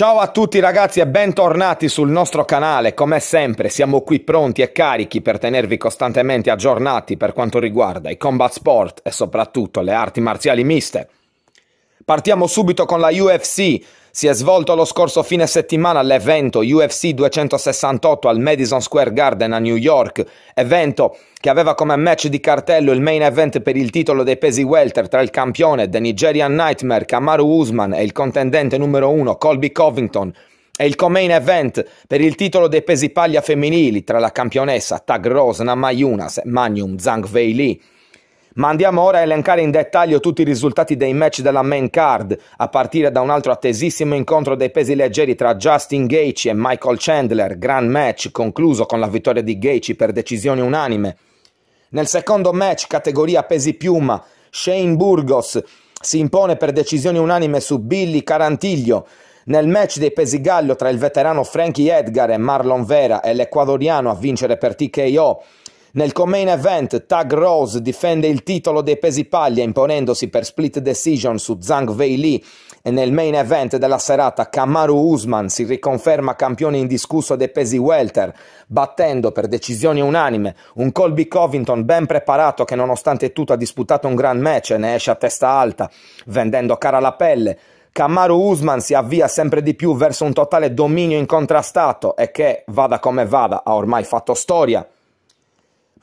Ciao a tutti ragazzi e bentornati sul nostro canale, come sempre siamo qui pronti e carichi per tenervi costantemente aggiornati per quanto riguarda i combat sport e soprattutto le arti marziali miste. Partiamo subito con la UFC, si è svolto lo scorso fine settimana l'evento UFC 268 al Madison Square Garden a New York, evento che aveva come match di cartello il main event per il titolo dei pesi welter tra il campione The Nigerian Nightmare Kamaru Usman e il contendente numero 1 Colby Covington e il co-main event per il titolo dei pesi paglia femminili tra la campionessa Tag Rose Namayunas e Magnum Zhang Wei Li. Ma andiamo ora a elencare in dettaglio tutti i risultati dei match della main card, a partire da un altro attesissimo incontro dei pesi leggeri tra Justin Gaethje e Michael Chandler, gran match concluso con la vittoria di Gaethje per decisione unanime. Nel secondo match, categoria pesi piuma, Shane Burgos si impone per decisione unanime su Billy Carantiglio. Nel match dei pesi gallo tra il veterano Frankie Edgar e Marlon Vera e l'ecuadoriano a vincere per TKO, nel co-main event Tag Rose difende il titolo dei pesi paglia imponendosi per split decision su Zhang Wei Li e nel main event della serata Kamaru Usman si riconferma campione indiscusso dei pesi welter battendo per decisione unanime un Colby Covington ben preparato che nonostante tutto ha disputato un gran match e ne esce a testa alta vendendo cara la pelle Kamaru Usman si avvia sempre di più verso un totale dominio incontrastato e che, vada come vada, ha ormai fatto storia.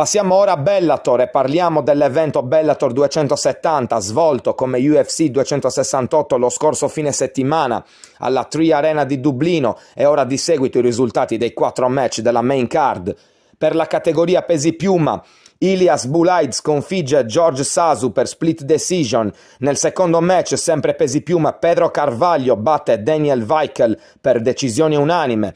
Passiamo ora a Bellator e parliamo dell'evento Bellator 270 svolto come UFC 268 lo scorso fine settimana alla Tree Arena di Dublino e ora di seguito i risultati dei quattro match della main card. Per la categoria pesi piuma Ilias Bulaid sconfigge George Sasu per split decision. Nel secondo match, sempre pesi piuma, Pedro Carvaglio batte Daniel Weichel per decisione unanime.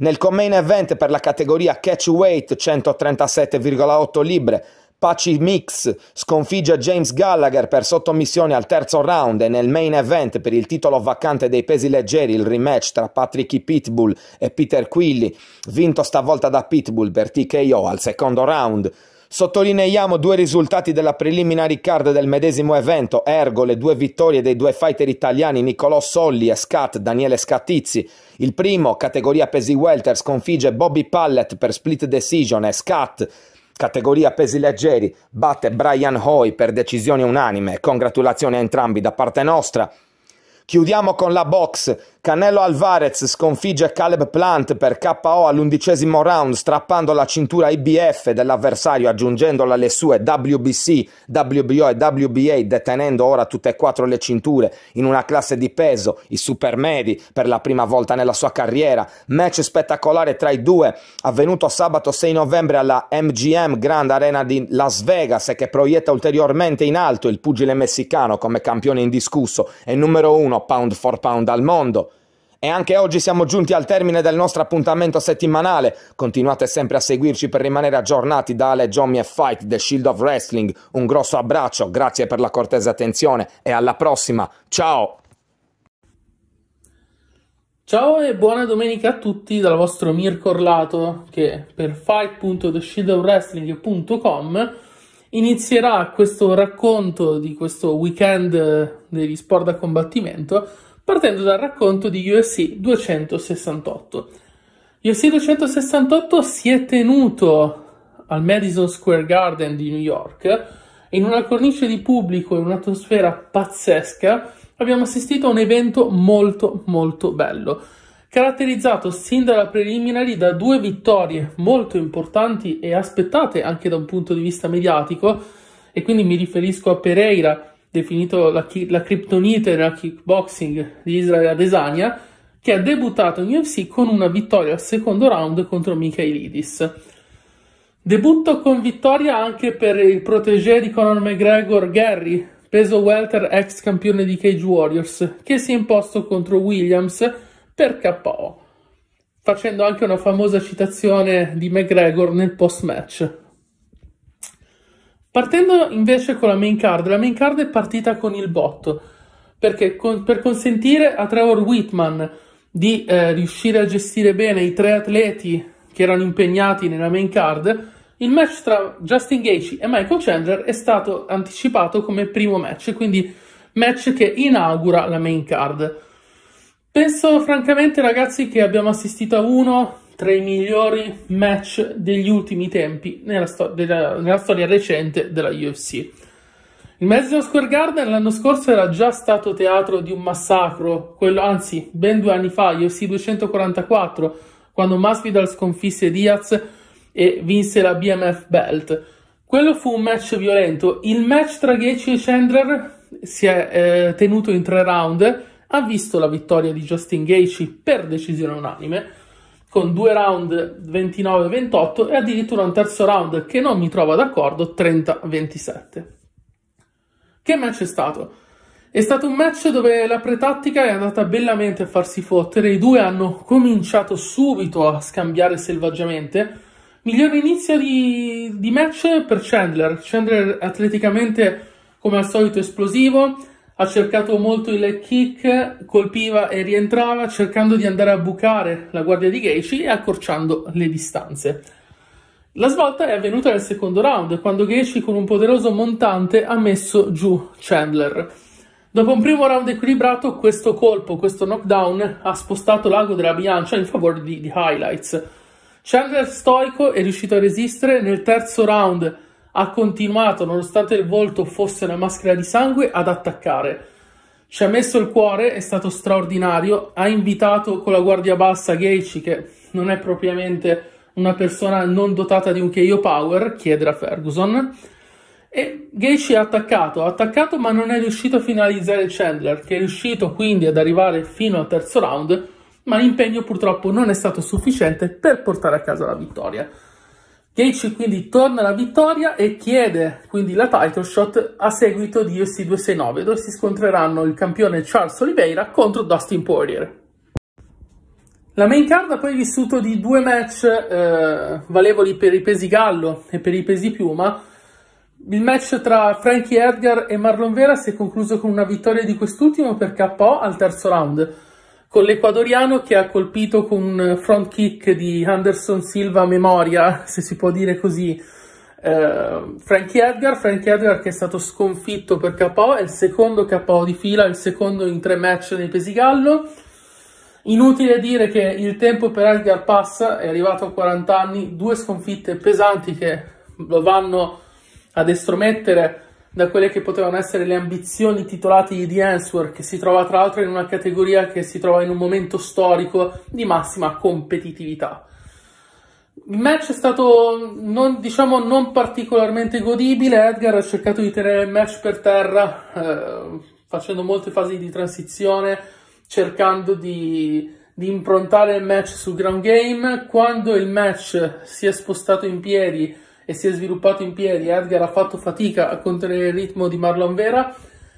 Nel co-main event per la categoria catch weight 137,8 libre, Paci Mix sconfigge James Gallagher per sottomissione al terzo round e nel main event per il titolo vacante dei pesi leggeri, il rematch tra Patricky Pitbull e Peter Quilly, vinto stavolta da Pitbull per TKO al secondo round. Sottolineiamo due risultati della preliminary card del medesimo evento, ergo le due vittorie dei due fighter italiani Nicolò Solli e Scat Daniele Scatizzi. Il primo, categoria pesi welter, sconfigge Bobby Pallet per split decision e Scat categoria pesi leggeri, batte Brian Hoy per decisione unanime. Congratulazioni a entrambi da parte nostra. Chiudiamo con la box. Canelo Alvarez sconfigge Caleb Plant per KO all'undicesimo round, strappando la cintura IBF dell'avversario, aggiungendola alle sue WBC, WBO e WBA, detenendo ora tutte e quattro le cinture in una classe di peso, i supermedi, per la prima volta nella sua carriera. Match spettacolare tra i due, avvenuto sabato 6 novembre alla MGM Grand Arena di Las Vegas e che proietta ulteriormente in alto il pugile messicano come campione indiscusso e numero uno pound for pound al mondo. E anche oggi siamo giunti al termine del nostro appuntamento settimanale. Continuate sempre a seguirci per rimanere aggiornati da Ale, Jommy e Fight, The Shield of Wrestling. Un grosso abbraccio, grazie per la cortese attenzione e alla prossima. Ciao! Ciao e buona domenica a tutti dal vostro Mirko Orlato che per fight.theshieldofwrestling.com inizierà questo racconto di questo weekend degli sport da combattimento partendo dal racconto di USC 268. USC 268 si è tenuto al Madison Square Garden di New York in una cornice di pubblico, e un'atmosfera pazzesca, abbiamo assistito a un evento molto molto bello, caratterizzato sin dalla preliminari da due vittorie molto importanti e aspettate anche da un punto di vista mediatico, e quindi mi riferisco a Pereira definito la, la criptonite nella kickboxing di Israele Adesanya, che ha debuttato in UFC con una vittoria al secondo round contro Mikhailidis. Debutto con vittoria anche per il protégé di Conor McGregor Gary, peso welter ex campione di Cage Warriors, che si è imposto contro Williams per KO, facendo anche una famosa citazione di McGregor nel post-match. Partendo invece con la main card, la main card è partita con il botto, perché con, per consentire a Trevor Whitman di eh, riuscire a gestire bene i tre atleti che erano impegnati nella main card, il match tra Justin Gaethje e Michael Chandler è stato anticipato come primo match, quindi match che inaugura la main card. Penso francamente ragazzi che abbiamo assistito a uno tra i migliori match degli ultimi tempi nella, stor- della, nella storia recente della UFC. Il Madison Square Garden l'anno scorso era già stato teatro di un massacro, quello, anzi, ben due anni fa, UFC 244, quando Masvidal sconfisse Diaz e vinse la BMF Belt. Quello fu un match violento. Il match tra Gaethje e Chandler si è eh, tenuto in tre round, ha visto la vittoria di Justin Gaethje per decisione unanime con due round 29-28 e addirittura un terzo round che non mi trova d'accordo 30-27. Che match è stato? È stato un match dove la pretattica è andata bellamente a farsi fottere, i due hanno cominciato subito a scambiare selvaggiamente. Migliore inizio di, di match per Chandler, Chandler atleticamente come al solito esplosivo, ha cercato molto il kick, colpiva e rientrava cercando di andare a bucare la guardia di Geici e accorciando le distanze. La svolta è avvenuta nel secondo round, quando Geici con un poderoso montante ha messo giù Chandler. Dopo un primo round equilibrato, questo colpo, questo knockdown, ha spostato l'ago della bilancia in favore di, di Highlights. Chandler stoico è riuscito a resistere nel terzo round ha continuato, nonostante il volto fosse una maschera di sangue, ad attaccare. Ci ha messo il cuore, è stato straordinario, ha invitato con la guardia bassa Gaethje, che non è propriamente una persona non dotata di un KO power, chiedere a Ferguson, e Gaethje ha attaccato, ha attaccato ma non è riuscito a finalizzare Chandler, che è riuscito quindi ad arrivare fino al terzo round, ma l'impegno purtroppo non è stato sufficiente per portare a casa la vittoria. Gaethje quindi torna alla vittoria e chiede quindi la title shot a seguito di UFC 269 dove si scontreranno il campione Charles Oliveira contro Dustin Poirier. La main card ha poi vissuto di due match eh, valevoli per i pesi gallo e per i pesi piuma. Il match tra Frankie Edgar e Marlon Vera si è concluso con una vittoria di quest'ultimo per KO al terzo round con l'equadoriano che ha colpito con un front kick di Anderson Silva memoria, se si può dire così, eh, Frankie Edgar. Frankie Edgar che è stato sconfitto per KO, è il secondo KO di fila, il secondo in tre match nei Pesigallo. Inutile dire che il tempo per Edgar passa, è arrivato a 40 anni, due sconfitte pesanti che lo vanno ad estromettere da quelle che potevano essere le ambizioni titolate di Answer, che si trova tra l'altro in una categoria che si trova in un momento storico di massima competitività. Il match è stato non, diciamo, non particolarmente godibile, Edgar ha cercato di tenere il match per terra eh, facendo molte fasi di transizione, cercando di, di improntare il match sul ground game. Quando il match si è spostato in piedi, e si è sviluppato in piedi, Edgar ha fatto fatica a contenere il ritmo di Marlon Vera,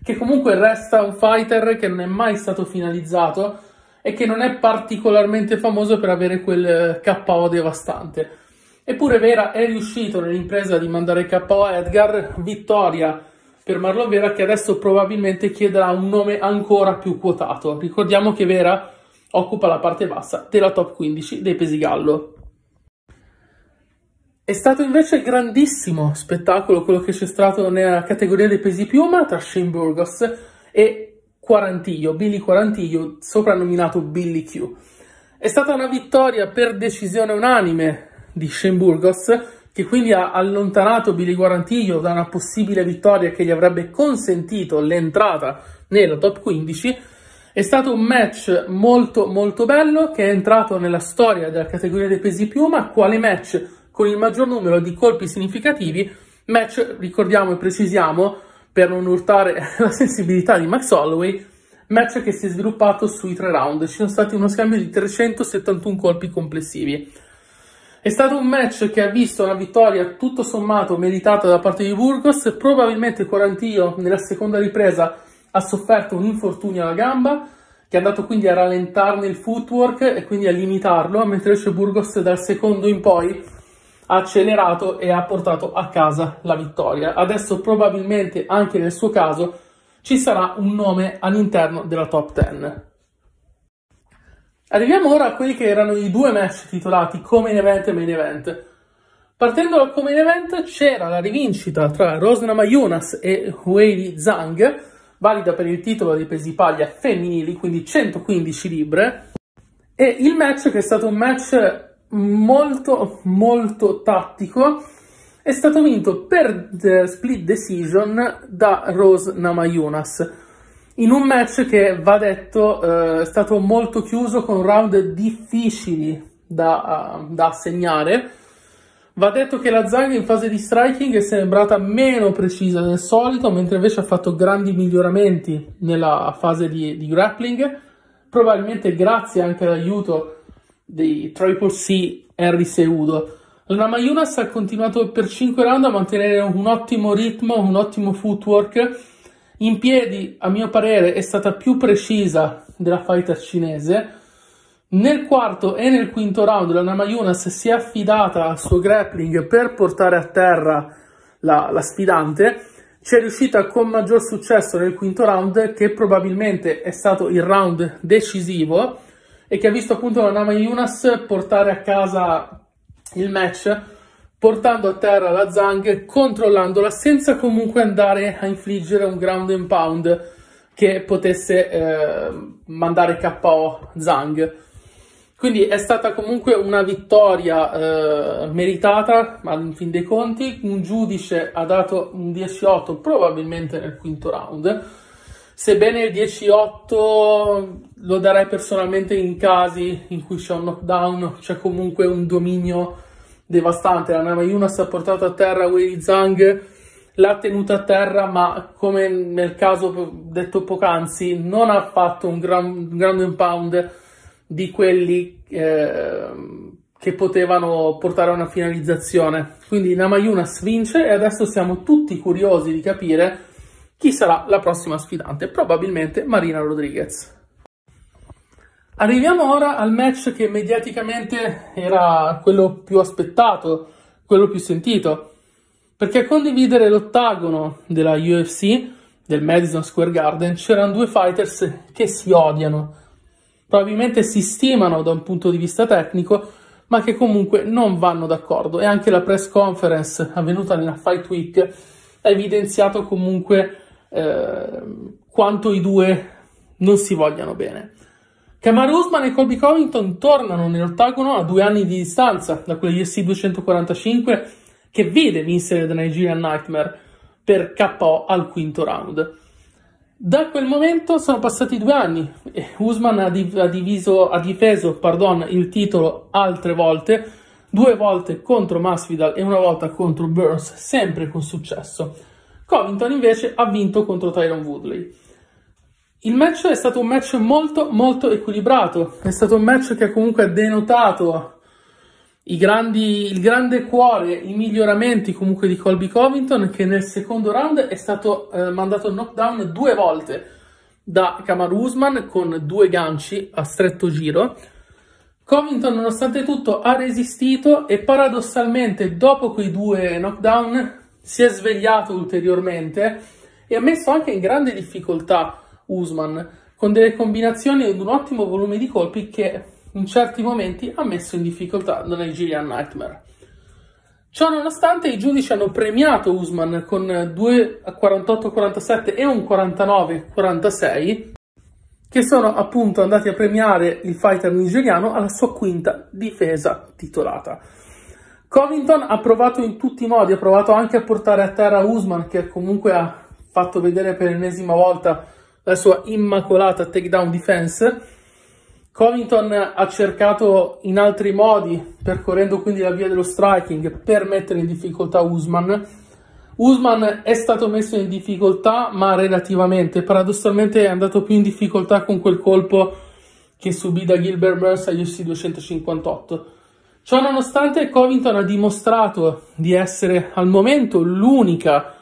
che comunque resta un fighter che non è mai stato finalizzato e che non è particolarmente famoso per avere quel eh, KO devastante. Eppure Vera è riuscito nell'impresa di mandare KO a Edgar, vittoria per Marlon Vera che adesso probabilmente chiederà un nome ancora più quotato. Ricordiamo che Vera occupa la parte bassa della top 15 dei pesi gallo. È stato invece grandissimo spettacolo quello che c'è stato nella categoria dei pesi piuma tra Shane Burgos e Quarantillo, Billy Quarantillo, soprannominato Billy Q. È stata una vittoria per decisione unanime di Shane Burgos, che quindi ha allontanato Billy Quarantillo da una possibile vittoria che gli avrebbe consentito l'entrata nella top 15. È stato un match molto molto bello che è entrato nella storia della categoria dei pesi piuma, quale match con il maggior numero di colpi significativi, match, ricordiamo e precisiamo, per non urtare la sensibilità di Max Holloway, match che si è sviluppato sui tre round. Ci sono stati uno scambio di 371 colpi complessivi. È stato un match che ha visto una vittoria tutto sommato meritata da parte di Burgos, probabilmente Corantio nella seconda ripresa ha sofferto un infortunio alla gamba, che è andato quindi a rallentarne il footwork e quindi a limitarlo, mentre invece Burgos dal secondo in poi accelerato e ha portato a casa la vittoria. Adesso probabilmente anche nel suo caso ci sarà un nome all'interno della top 10. Arriviamo ora a quelli che erano i due match titolati Come in Event e Main Event. Partendo dal Come in Event c'era la rivincita tra Rosna Mayunas e Weili Zhang, valida per il titolo dei pesi paglia femminili, quindi 115 libre, e il match che è stato un match molto molto tattico è stato vinto per split decision da Rose Namajunas in un match che va detto eh, è stato molto chiuso con round difficili da, uh, da assegnare va detto che la Zang in fase di striking è sembrata meno precisa del solito mentre invece ha fatto grandi miglioramenti nella fase di, di grappling probabilmente grazie anche all'aiuto dei Triple C Henry Seudo. La Mayunas ha continuato per 5 round a mantenere un ottimo ritmo, un ottimo footwork. In piedi, a mio parere, è stata più precisa della fighter cinese. Nel quarto e nel quinto round la Namayunas si è affidata al suo grappling per portare a terra la, la sfidante. Ci è riuscita con maggior successo nel quinto round, che probabilmente è stato il round decisivo e che ha visto appunto la Nama Yunas portare a casa il match portando a terra la Zhang, controllandola senza comunque andare a infliggere un ground and pound che potesse eh, mandare KO Zhang. Quindi è stata comunque una vittoria eh, meritata, ma in fin dei conti un giudice ha dato un 10-8 probabilmente nel quinto round, Sebbene il 10-8 lo darei personalmente in casi in cui c'è un knockdown, c'è comunque un dominio devastante. La Namayuna si è portata a terra Wei Zhang, l'ha tenuta a terra, ma come nel caso detto poc'anzi, non ha fatto un, grand, un grande impound di quelli eh, che potevano portare a una finalizzazione. Quindi Namayunas vince e adesso siamo tutti curiosi di capire chi sarà la prossima sfidante? Probabilmente Marina Rodriguez. Arriviamo ora al match che mediaticamente era quello più aspettato, quello più sentito, perché a condividere l'ottagono della UFC, del Madison Square Garden, c'erano due fighters che si odiano, probabilmente si stimano da un punto di vista tecnico, ma che comunque non vanno d'accordo e anche la press conference avvenuta nella Fight Week ha evidenziato comunque eh, quanto i due non si vogliano bene. Kamar Usman e Colby Covington tornano nell'ottagono a due anni di distanza da quell'UFC 245 che vede vincere The Nigerian Nightmare per KO al quinto round. Da quel momento sono passati due anni e Usman ha, div- ha, diviso, ha difeso pardon, il titolo altre volte, due volte contro Masvidal e una volta contro Burns, sempre con successo. Covington invece ha vinto contro Tyron Woodley. Il match è stato un match molto molto equilibrato, è stato un match che ha comunque ha denotato grandi, il grande cuore, i miglioramenti comunque di Colby Covington che nel secondo round è stato eh, mandato knockdown due volte da Kamar Usman con due ganci a stretto giro. Covington nonostante tutto ha resistito e paradossalmente dopo quei due knockdown si è svegliato ulteriormente e ha messo anche in grande difficoltà Usman con delle combinazioni ed un ottimo volume di colpi che in certi momenti ha messo in difficoltà la Nigerian Nightmare. Ciò nonostante i giudici hanno premiato Usman con 2 a 48-47 e un 49-46 che sono appunto andati a premiare il fighter nigeriano alla sua quinta difesa titolata. Covington ha provato in tutti i modi, ha provato anche a portare a terra Usman che comunque ha fatto vedere per l'ennesima volta la sua immacolata takedown defense. Covington ha cercato in altri modi, percorrendo quindi la via dello striking, per mettere in difficoltà Usman. Usman è stato messo in difficoltà, ma relativamente. Paradossalmente è andato più in difficoltà con quel colpo che subì da Gilbert Burns agli UC 258. Ciononostante, Covington ha dimostrato di essere al momento l'unica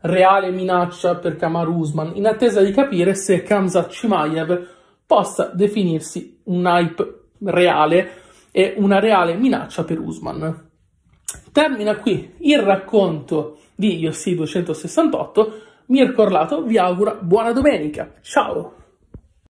reale minaccia per Kamar Usman, in attesa di capire se Kamzat Chimaev possa definirsi un hype reale e una reale minaccia per Usman. Termina qui il racconto di Yossi 268. Mirko Orlato vi augura buona domenica. Ciao!